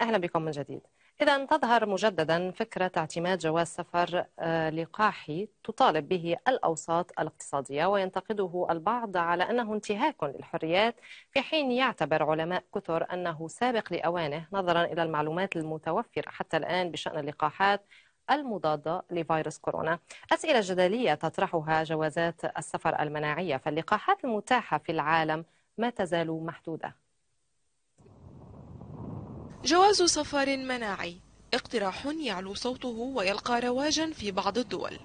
أهلا بكم من جديد إذا تظهر مجددا فكرة اعتماد جواز سفر آه، لقاحي تطالب به الأوساط الاقتصادية وينتقده البعض على أنه انتهاك للحريات في حين يعتبر علماء كثر أنه سابق لأوانه نظرا إلى المعلومات المتوفرة حتى الآن بشأن اللقاحات المضادة لفيروس كورونا أسئلة جدلية تطرحها جوازات السفر المناعية فاللقاحات المتاحة في العالم ما تزال محدودة جواز سفر مناعي اقتراح يعلو صوته ويلقى رواجا في بعض الدول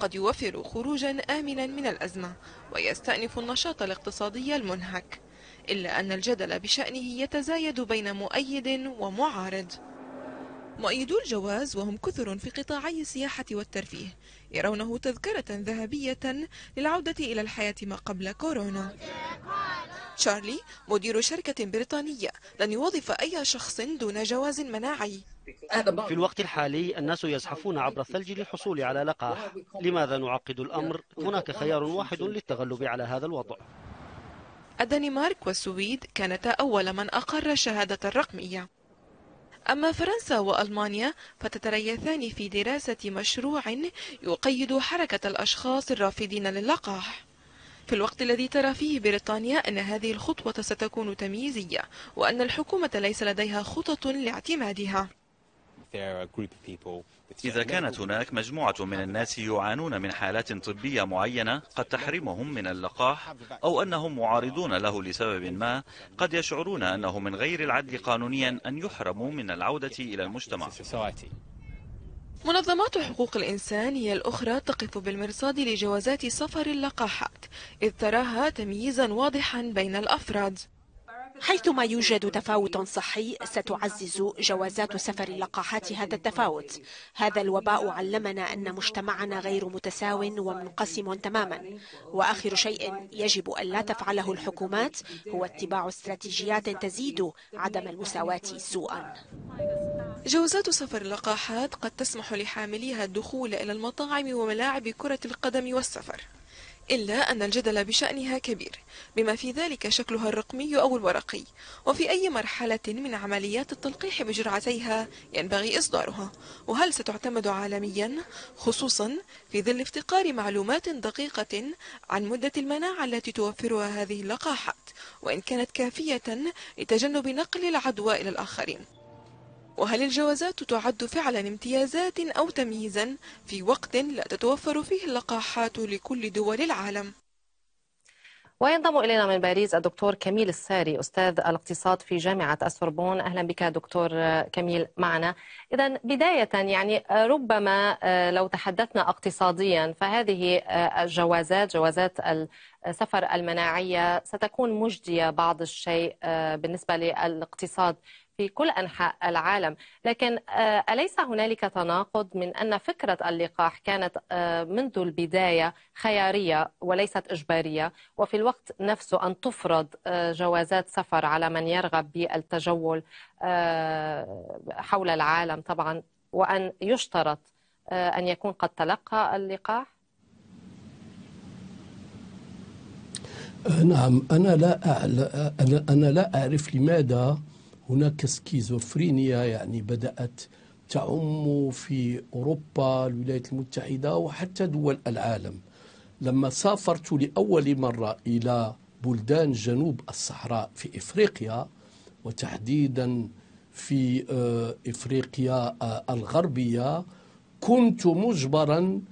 قد يوفر خروجا آمنا من الأزمة ويستأنف النشاط الاقتصادي المنهك إلا أن الجدل بشأنه يتزايد بين مؤيد ومعارض مؤيدو الجواز وهم كثر في قطاعي السياحة والترفيه يرونه تذكرة ذهبية للعودة إلى الحياة ما قبل كورونا تشارلي مدير شركة بريطانية لن يوظف أي شخص دون جواز مناعي في الوقت الحالي الناس يزحفون عبر الثلج للحصول على لقاح لماذا نعقد الأمر؟ هناك خيار واحد للتغلب على هذا الوضع الدنمارك والسويد كانتا أول من أقر الشهادة الرقمية أما فرنسا وألمانيا فتتريثان في دراسة مشروع يقيد حركة الأشخاص الرافضين للقاح في الوقت الذي ترى فيه بريطانيا أن هذه الخطوة ستكون تمييزية وأن الحكومة ليس لديها خطط لاعتمادها إذا كانت هناك مجموعة من الناس يعانون من حالات طبية معينة قد تحرمهم من اللقاح أو أنهم معارضون له لسبب ما قد يشعرون أنه من غير العدل قانونيا أن يحرموا من العودة إلى المجتمع منظمات حقوق الإنسان هي الأخرى تقف بالمرصاد لجوازات سفر اللقاحات إذ تراها تمييزا واضحا بين الأفراد حيثما يوجد تفاوت صحي ستعزز جوازات سفر اللقاحات هذا التفاوت هذا الوباء علمنا أن مجتمعنا غير متساو ومنقسم تماما وآخر شيء يجب أن لا تفعله الحكومات هو اتباع استراتيجيات تزيد عدم المساواة سوءا جوازات سفر اللقاحات قد تسمح لحامليها الدخول إلى المطاعم وملاعب كرة القدم والسفر إلا أن الجدل بشأنها كبير بما في ذلك شكلها الرقمي أو الورقي وفي أي مرحلة من عمليات التلقيح بجرعتيها ينبغي إصدارها وهل ستعتمد عالميا خصوصا في ظل افتقار معلومات دقيقة عن مدة المناعة التي توفرها هذه اللقاحات وإن كانت كافية لتجنب نقل العدوى إلى الآخرين وهل الجوازات تعد فعلا امتيازات أو تمييزا في وقت لا تتوفر فيه اللقاحات لكل دول العالم؟ وينضم إلينا من باريس الدكتور كميل الساري أستاذ الاقتصاد في جامعة السوربون أهلا بك دكتور كميل معنا إذا بداية يعني ربما آه، لو تحدثنا اقتصاديا فهذه آه، الجوازات جوازات السفر المناعية ستكون مجدية بعض الشيء آه، بالنسبة للاقتصاد في كل أنحاء العالم لكن آه، أليس هنالك تناقض من أن فكرة اللقاح كانت آه، منذ البداية خيارية وليست إجبارية وفي الوقت نفسه أن تفرض آه، جوازات سفر على من يرغب بالتجول حول العالم طبعا وأن يشترط أن يكون قد تلقى اللقاح نعم أنا لا أعلم أنا لا أعرف لماذا هناك سكيزوفرينيا يعني بدأت تعم في أوروبا الولايات المتحدة وحتى دول العالم لما سافرت لأول مرة إلى بلدان جنوب الصحراء في إفريقيا وتحديدا في آه، إفريقيا آه، الغربية كنت مجبرا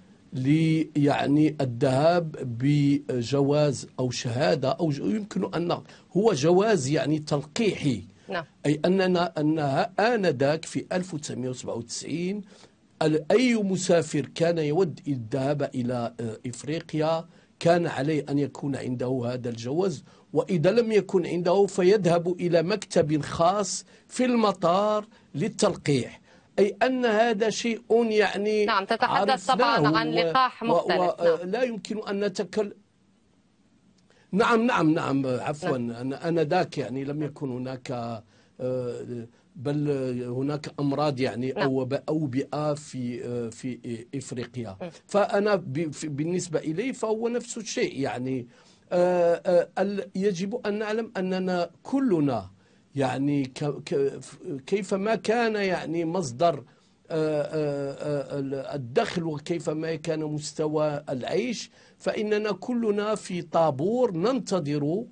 يعني الذهاب بجواز أو شهادة أو يمكن أن هو جواز يعني تلقيحي نعم. أي أننا أنها آنذاك في 1997 أي مسافر كان يود الذهاب إلى آه، إفريقيا كان عليه أن يكون عنده هذا الجواز وإذا لم يكن عنده فيذهب إلى مكتب خاص في المطار للتلقيح أي أن هذا شيء يعني نعم تتحدث طبعا عن لقاح مختلف و... و... نعم. لا يمكن أن نتكلم نعم نعم نعم عفوا أنا ذاك يعني لم يكن هناك آه، بل هناك امراض يعني او اوبئه في آه، في افريقيا فانا بالنسبه الي فهو نفس الشيء يعني آه، يجب ان نعلم اننا كلنا يعني كيفما كان يعني مصدر آه، آه، آه، الدخل وكيف ما كان مستوى العيش فإننا كلنا في طابور ننتظر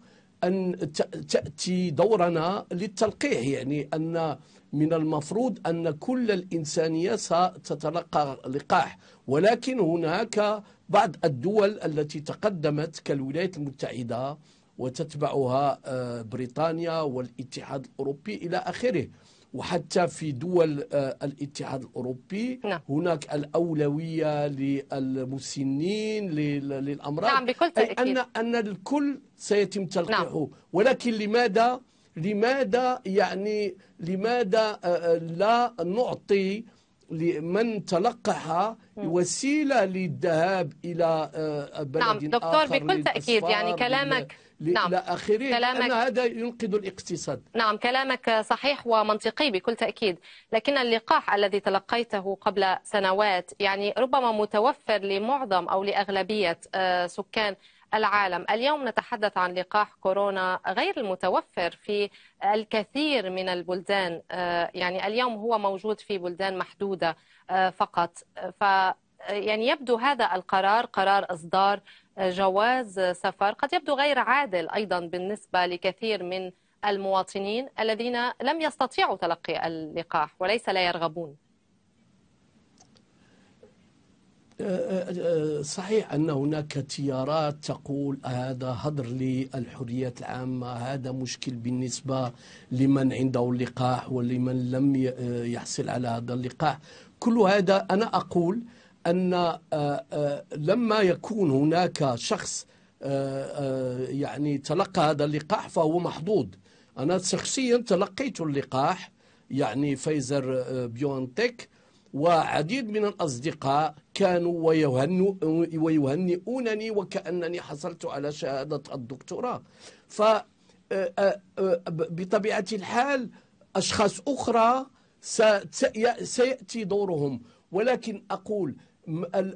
أن تأتي دورنا للتلقيح يعني أن من المفروض أن كل الإنسانية ستتلقى لقاح ولكن هناك بعض الدول التي تقدمت كالولايات المتحدة وتتبعها بريطانيا والاتحاد الأوروبي إلى آخره وحتى في دول آه، الاتحاد الأوروبي نعم. هناك الأولوية للمسنين للأمراض نعم بكل تأكيد. أي أن, أن الكل سيتم تلقيحه نعم. ولكن لماذا لماذا يعني لماذا آه، آه، لا نعطي لمن تلقح وسيلة للذهاب إلى آه، بلد نعم دكتور آخر بكل تأكيد يعني كلامك نعم لآخرين آخره كلامك أن هذا ينقذ الاقتصاد نعم كلامك صحيح ومنطقي بكل تأكيد لكن اللقاح الذي تلقيته قبل سنوات يعني ربما متوفر لمعظم أو لأغلبية آه، سكان العالم اليوم نتحدث عن لقاح كورونا غير المتوفر في الكثير من البلدان آه، يعني اليوم هو موجود في بلدان محدودة آه، فقط ف يعني يبدو هذا القرار قرار إصدار آه، جواز سفر قد يبدو غير عادل أيضا بالنسبة لكثير من المواطنين الذين لم يستطيعوا تلقي اللقاح وليس لا يرغبون آه، آه، آه، صحيح أن هناك تيارات تقول هذا هدر للحريات العامة هذا مشكل بالنسبة لمن عنده اللقاح ولمن لم يحصل على هذا اللقاح كل هذا أنا أقول أن لما يكون هناك شخص يعني تلقى هذا اللقاح فهو محظوظ أنا شخصيا تلقيت اللقاح يعني فايزر بيونتك وعديد من الأصدقاء كانوا ويهنئونني وكأنني حصلت على شهادة الدكتوراه ف آه، آه، آه، بطبيعة الحال أشخاص أخرى سيأتي دورهم ولكن أقول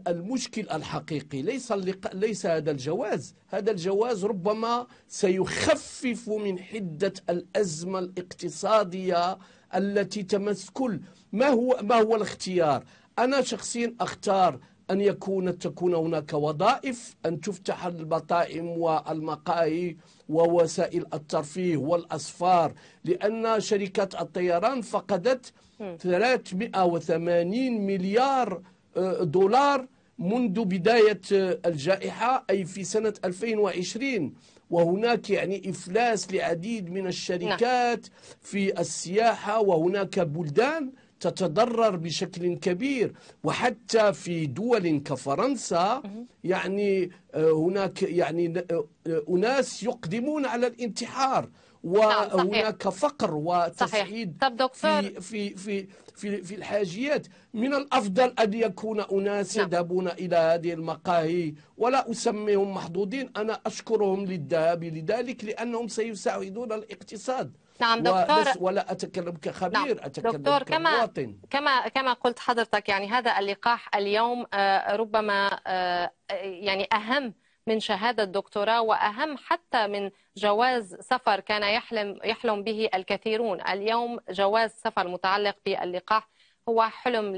المشكل الحقيقي ليس ليس هذا الجواز هذا الجواز ربما سيخفف من حدة الأزمة الاقتصادية التي تمس كل ما هو ما هو الاختيار انا شخصيا اختار ان يكون تكون هناك وظائف ان تفتح البطائم والمقاهي ووسائل الترفيه والاسفار لان شركات الطيران فقدت 380 مليار آه، دولار منذ بداية آه، الجائحة أي في سنة 2020 وهناك يعني إفلاس لعديد من نعم. الشركات في السياحة وهناك بلدان تتضرر بشكل كبير وحتى في دول كفرنسا يعني آه، هناك يعني آه، آه، أناس يقدمون على الانتحار نعم، وهناك فقر وتصعيد في في في في, في الحاجيات من الافضل ان يكون اناس نعم. يذهبون الى هذه المقاهي ولا اسميهم محظوظين انا اشكرهم للذهاب لذلك لانهم سيساعدون الاقتصاد نعم دكتور ولا اتكلم كخبير نعم اتكلم دكتور كما كما كما قلت حضرتك يعني هذا اللقاح اليوم آه، ربما آه، آه، يعني اهم من شهادة دكتوراه وأهم حتى من جواز سفر كان يحلم, يحلم به الكثيرون اليوم جواز سفر متعلق باللقاح هو حلم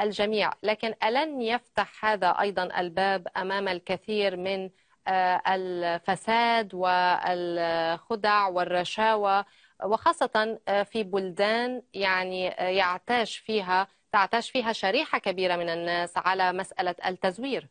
للجميع، لكن ألن يفتح هذا أيضا الباب أمام الكثير من آه، الفساد والخدع والرشاوى وخاصة آه، في بلدان يعني آه، يعتاش فيها تعتاش فيها شريحة كبيرة من الناس على مسألة التزوير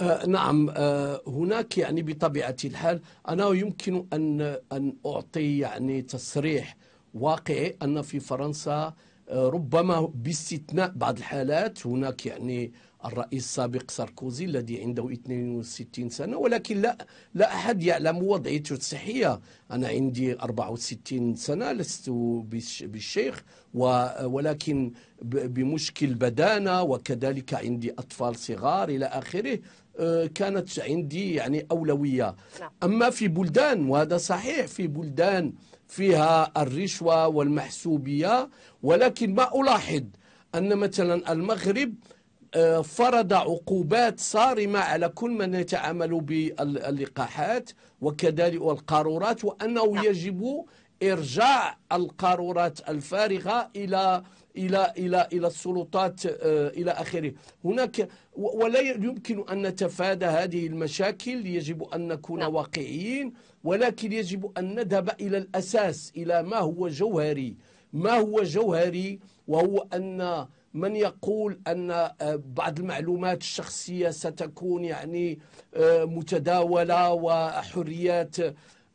آه نعم آه هناك يعني بطبيعة الحال أنا يمكن أن أن أعطي يعني تصريح واقعي أن في فرنسا آه، ربما باستثناء بعض الحالات هناك يعني الرئيس السابق ساركوزي الذي عنده 62 سنة ولكن لا لا أحد يعلم وضعيته الصحية أنا عندي 64 سنة لست بالشيخ ولكن بمشكل بدانة وكذلك عندي أطفال صغار إلى آخره آه، كانت عندي يعني أولوية نعم. أما في بلدان وهذا صحيح في بلدان فيها الرشوة والمحسوبية ولكن ما ألاحظ أن مثلا المغرب آه، فرض عقوبات صارمة على كل من يتعامل باللقاحات وكذلك والقارورات وأنه نعم. يجب إرجاع القارورات الفارغة إلى إلى إلى إلى السلطات آه، إلى آخره هناك ولا يمكن أن نتفادى هذه المشاكل يجب أن نكون نعم. واقعيين ولكن يجب أن نذهب إلى الأساس إلى ما هو جوهري ما هو جوهري وهو أن من يقول أن آه، بعض المعلومات الشخصية ستكون يعني آه، متداولة وحريات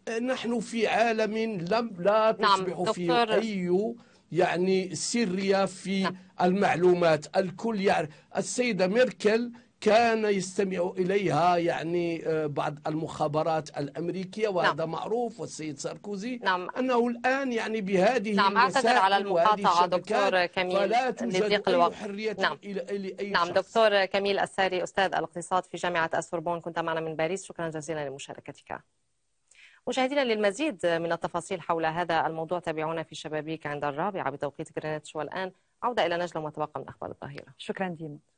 نحن في عالم لم لا نعم، تصبح نعم فيه أي يعني سرية في نعم. المعلومات الكل يعرف السيدة ميركل كان يستمع إليها يعني آه، بعض المخابرات الأمريكية نعم. وهذا نعم. معروف والسيد ساركوزي نعم. أنه الآن يعني بهذه نعم أعتذر على المقاطعة دكتور كميل لضيق الوقت نعم. إلى أي نعم شخص. دكتور كميل الساري أستاذ الاقتصاد في جامعة السوربون كنت معنا من باريس شكرا جزيلا لمشاركتك مشاهدينا للمزيد من التفاصيل حول هذا الموضوع تابعونا في شبابيك عند الرابعة بتوقيت غرينتش والآن عودة إلى نجلة وما تبقى من أخبار الظهيرة شكرا ديما